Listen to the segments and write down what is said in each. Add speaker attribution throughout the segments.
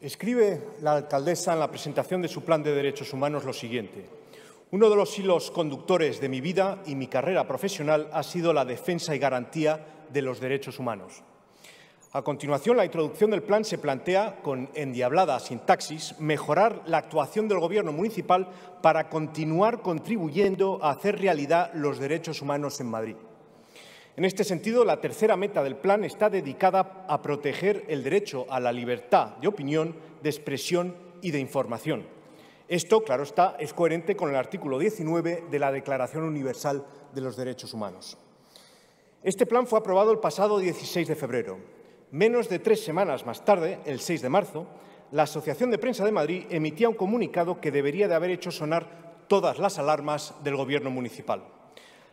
Speaker 1: Escribe la alcaldesa en la presentación de su plan de derechos humanos lo siguiente. Uno de los hilos conductores de mi vida y mi carrera profesional ha sido la defensa y garantía de los derechos humanos. A continuación, la introducción del plan se plantea, con endiablada sintaxis, mejorar la actuación del Gobierno municipal para continuar contribuyendo a hacer realidad los derechos humanos en Madrid. En este sentido, la tercera meta del plan está dedicada a proteger el derecho a la libertad de opinión, de expresión y de información. Esto, claro está, es coherente con el artículo 19 de la Declaración Universal de los Derechos Humanos. Este plan fue aprobado el pasado 16 de febrero. Menos de tres semanas más tarde, el 6 de marzo, la Asociación de Prensa de Madrid emitía un comunicado que debería de haber hecho sonar todas las alarmas del Gobierno municipal.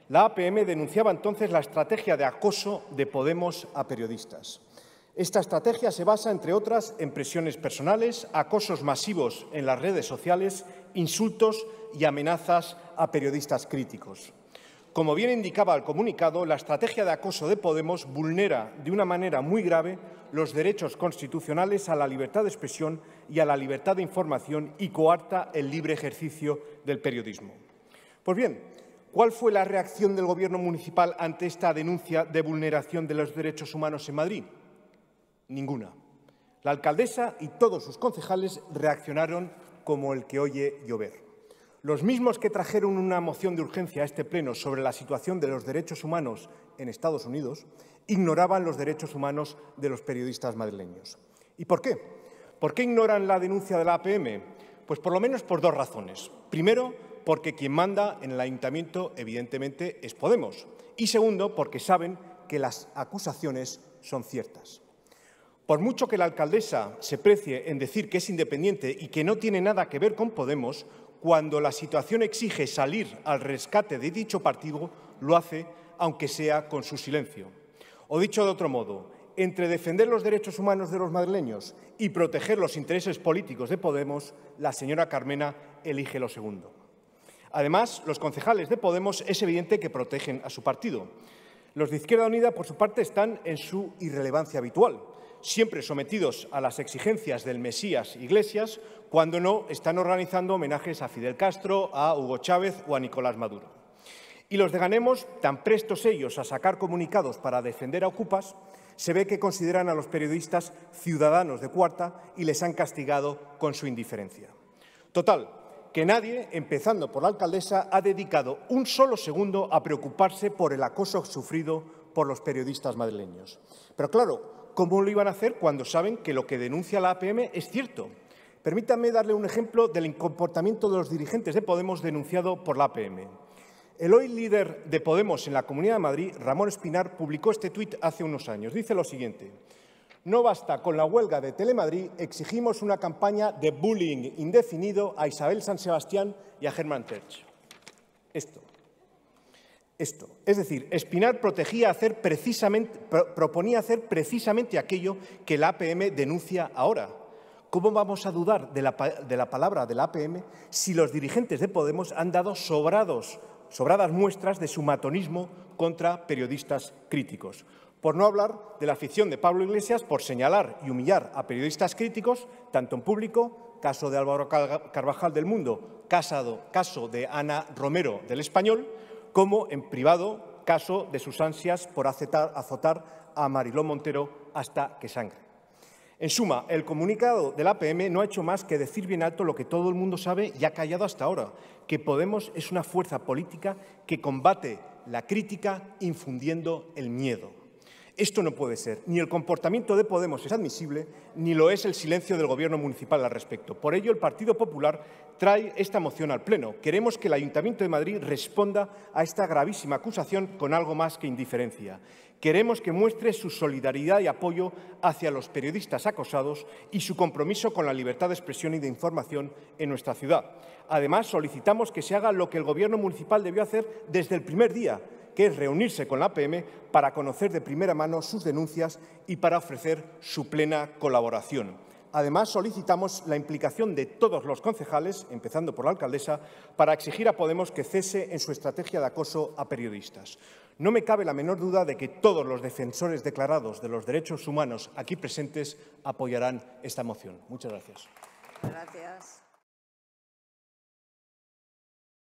Speaker 1: La APM denunciaba entonces la estrategia de acoso de Podemos a periodistas. Esta estrategia se basa, entre otras, en presiones personales, acosos masivos en las redes sociales, insultos y amenazas a periodistas críticos. Como bien indicaba el comunicado, la estrategia de acoso de Podemos vulnera de una manera muy grave los derechos constitucionales a la libertad de expresión y a la libertad de información y coarta el libre ejercicio del periodismo. Pues bien, ¿Cuál fue la reacción del Gobierno municipal ante esta denuncia de vulneración de los derechos humanos en Madrid? Ninguna. La alcaldesa y todos sus concejales reaccionaron como el que oye llover. Los mismos que trajeron una moción de urgencia a este Pleno sobre la situación de los derechos humanos en Estados Unidos ignoraban los derechos humanos de los periodistas madrileños. ¿Y por qué? ¿Por qué ignoran la denuncia de la APM? Pues por lo menos por dos razones. Primero, porque quien manda en el ayuntamiento, evidentemente, es Podemos. Y segundo, porque saben que las acusaciones son ciertas. Por mucho que la alcaldesa se precie en decir que es independiente y que no tiene nada que ver con Podemos, cuando la situación exige salir al rescate de dicho partido, lo hace, aunque sea con su silencio. O dicho de otro modo, entre defender los derechos humanos de los madrileños y proteger los intereses políticos de Podemos, la señora Carmena elige lo segundo. Además, los concejales de Podemos es evidente que protegen a su partido. Los de Izquierda Unida, por su parte, están en su irrelevancia habitual, siempre sometidos a las exigencias del Mesías Iglesias, cuando no están organizando homenajes a Fidel Castro, a Hugo Chávez o a Nicolás Maduro. Y los de Ganemos, tan prestos ellos a sacar comunicados para defender a Ocupas, se ve que consideran a los periodistas ciudadanos de cuarta y les han castigado con su indiferencia. Total, que nadie, empezando por la alcaldesa, ha dedicado un solo segundo a preocuparse por el acoso sufrido por los periodistas madrileños. Pero claro, ¿cómo lo iban a hacer cuando saben que lo que denuncia la APM es cierto? Permítanme darle un ejemplo del comportamiento de los dirigentes de Podemos denunciado por la APM. El hoy líder de Podemos en la Comunidad de Madrid, Ramón Espinar, publicó este tuit hace unos años. Dice lo siguiente. No basta con la huelga de Telemadrid, exigimos una campaña de bullying indefinido a Isabel San Sebastián y a Germán Terch. Esto. Esto. Es decir, Espinar protegía hacer proponía hacer precisamente aquello que la APM denuncia ahora. ¿Cómo vamos a dudar de la, palabra de APM si los dirigentes de Podemos han dado sobrados, sobradas muestras de su matonismo contra periodistas críticos? Por no hablar de la afición de Pablo Iglesias por señalar y humillar a periodistas críticos, tanto en público, caso de Álvaro Carvajal del Mundo, caso de Ana Romero del Español, como en privado, caso de sus ansias por azotar a Mariló Montero hasta que sangre. En suma, el comunicado del APM no ha hecho más que decir bien alto lo que todo el mundo sabe y ha callado hasta ahora, que Podemos es una fuerza política que combate la crítica infundiendo el miedo. Esto no puede ser. Ni el comportamiento de Podemos es admisible, ni lo es el silencio del Gobierno municipal al respecto. Por ello, el Partido Popular trae esta moción al Pleno. Queremos que el Ayuntamiento de Madrid responda a esta gravísima acusación con algo más que indiferencia. Queremos que muestre su solidaridad y apoyo hacia los periodistas acosados y su compromiso con la libertad de expresión y de información en nuestra ciudad. Además, solicitamos que se haga lo que el Gobierno municipal debió hacer desde el primer día, que es reunirse con la PM para conocer de primera mano sus denuncias y para ofrecer su plena colaboración. Además, solicitamos la implicación de todos los concejales, empezando por la alcaldesa, para exigir a Podemos que cese en su estrategia de acoso a periodistas. No me cabe la menor duda de que todos los defensores declarados de los derechos humanos aquí presentes apoyarán esta moción. Muchas gracias. Gracias.